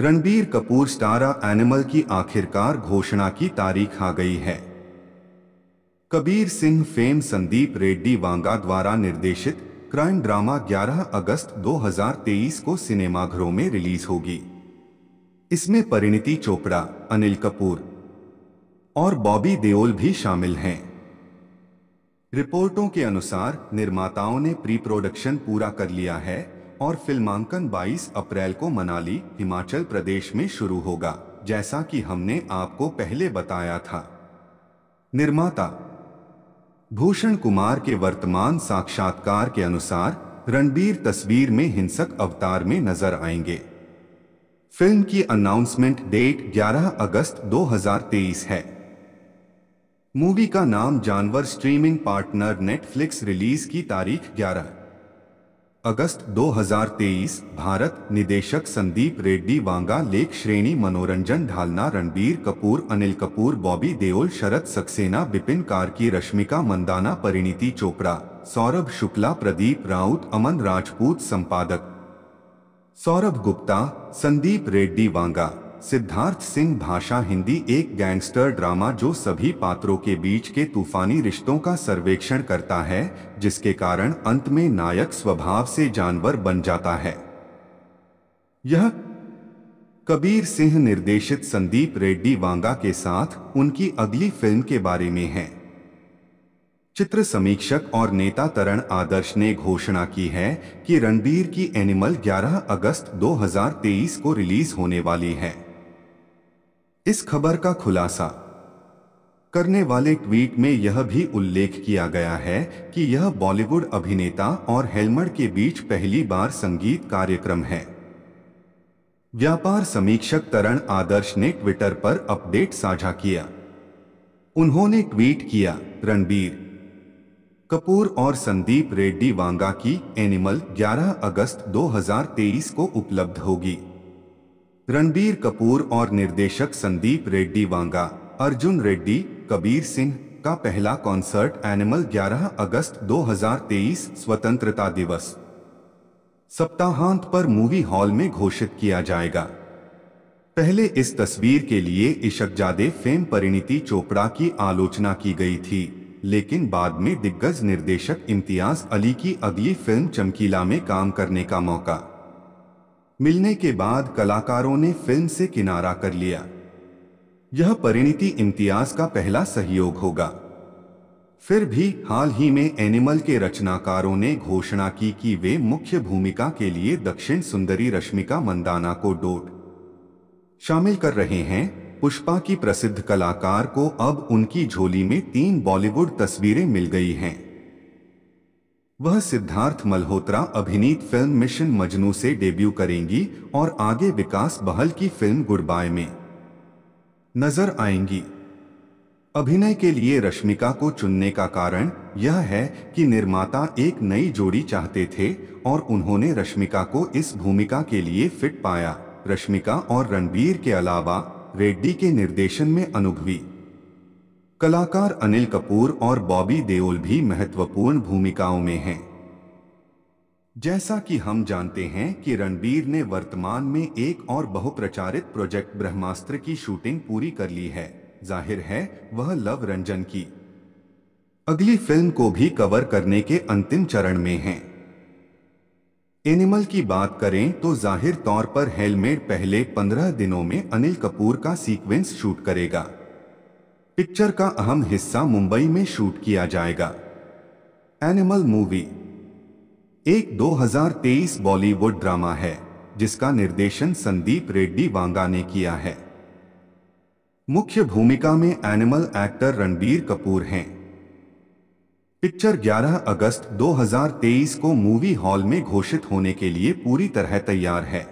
Ranbir Kapoor स्टारा animal की आखिरकार घोषणा की तारीख आ गई है कबीर सिंह फेम संदीप रेड्डी वांगा द्वारा निर्देशित क्राइम ड्रामा 11 अगस्त 2023 को सिनेमाघरों में रिलीज होगी इसमें परिणति चोपड़ा अनिल कपूर और बॉबी देओल भी शामिल हैं रिपोर्टों के अनुसार निर्माताओं ने प्री प्रोडक्शन पूरा कर लिया है और फिल्मांकन 22 अप्रैल को मनाली हिमाचल प्रदेश में शुरू होगा जैसा कि हमने आपको पहले बताया था निर्माता भूषण कुमार के वर्तमान साक्षात्कार के अनुसार रणबीर तस्वीर में हिंसक अवतार में नजर आएंगे फिल्म की अनाउंसमेंट डेट 11 अगस्त 2023 है मूवी का नाम जानवर स्ट्रीमिंग पार्टनर नेटफ्लिक्स रिलीज की तारीख 11 अगस्त 2023 भारत निदेशक संदीप रेड्डी वांगा लेख श्रेणी मनोरंजन ढालना रणबीर कपूर अनिल कपूर बॉबी देओल शरद सक्सेना बिपिन की रश्मिका मंदाना परिणीति चोपड़ा सौरभ शुक्ला प्रदीप राउत अमन राजपूत संपादक सौरभ गुप्ता संदीप रेड्डी वांगा सिद्धार्थ सिंह भाषा हिंदी एक गैंगस्टर ड्रामा जो सभी पात्रों के बीच के तूफानी रिश्तों का सर्वेक्षण करता है जिसके कारण अंत में नायक स्वभाव से जानवर बन जाता है यह कबीर सिंह निर्देशित संदीप रेड्डी वांगा के साथ उनकी अगली फिल्म के बारे में है चित्र समीक्षक और नेता तरण आदर्श ने घोषणा की है कि रणबीर की एनिमल 11 अगस्त 2023 को रिलीज होने वाली है इस खबर का खुलासा करने वाले ट्वीट में यह भी उल्लेख किया गया है कि यह बॉलीवुड अभिनेता और हेलमर के बीच पहली बार संगीत कार्यक्रम है व्यापार समीक्षक तरण आदर्श ने ट्विटर पर अपडेट साझा किया उन्होंने ट्वीट किया रणबीर कपूर और संदीप रेड्डी वांगा की एनिमल 11 अगस्त 2023 को उपलब्ध होगी रणबीर कपूर और निर्देशक संदीप रेड्डी वांगा अर्जुन रेड्डी कबीर सिंह का पहला कॉन्सर्ट एनिमल 11 अगस्त 2023 स्वतंत्रता दिवस सप्ताहांत पर मूवी हॉल में घोषित किया जाएगा पहले इस तस्वीर के लिए इशकजादे फेम परिणीति चोपड़ा की आलोचना की गई थी लेकिन बाद में दिग्गज निर्देशक इम्तियाज अली की अगली फिल्म चमकीला में काम करने का मौका मिलने के बाद कलाकारों ने फिल्म से किनारा कर लिया यह परिणति इम्तियाज का पहला सहयोग होगा फिर भी हाल ही में एनिमल के रचनाकारों ने घोषणा की कि वे मुख्य भूमिका के लिए दक्षिण सुंदरी रश्मिका मंदाना को डोट शामिल कर रहे हैं पुष्पा की प्रसिद्ध कलाकार को अब उनकी झोली में तीन बॉलीवुड तस्वीरें मिल गई हैं वह सिद्धार्थ मल्होत्रा अभिनीत फिल्म मिशन मजनू से डेब्यू करेंगी और आगे विकास बहल की फिल्म गुडबाय में नजर आएंगी अभिनय के लिए रश्मिका को चुनने का कारण यह है कि निर्माता एक नई जोड़ी चाहते थे और उन्होंने रश्मिका को इस भूमिका के लिए फिट पाया रश्मिका और रणबीर के अलावा रेड्डी के निर्देशन में अनुभवी कलाकार अनिल कपूर और बॉबी देओल भी महत्वपूर्ण भूमिकाओं में हैं जैसा कि हम जानते हैं कि रणबीर ने वर्तमान में एक और बहुप्रचारित प्रोजेक्ट ब्रह्मास्त्र की शूटिंग पूरी कर ली है जाहिर है वह लव रंजन की अगली फिल्म को भी कवर करने के अंतिम चरण में है एनिमल की बात करें तो जाहिर तौर पर हेलमेट पहले 15 दिनों में अनिल कपूर का सीक्वेंस शूट करेगा पिक्चर का अहम हिस्सा मुंबई में शूट किया जाएगा एनिमल मूवी एक 2023 बॉलीवुड ड्रामा है जिसका निर्देशन संदीप रेड्डी वांगा ने किया है मुख्य भूमिका में एनिमल एक्टर रणबीर कपूर हैं पिक्चर 11 अगस्त 2023 को मूवी हॉल में घोषित होने के लिए पूरी तरह तैयार है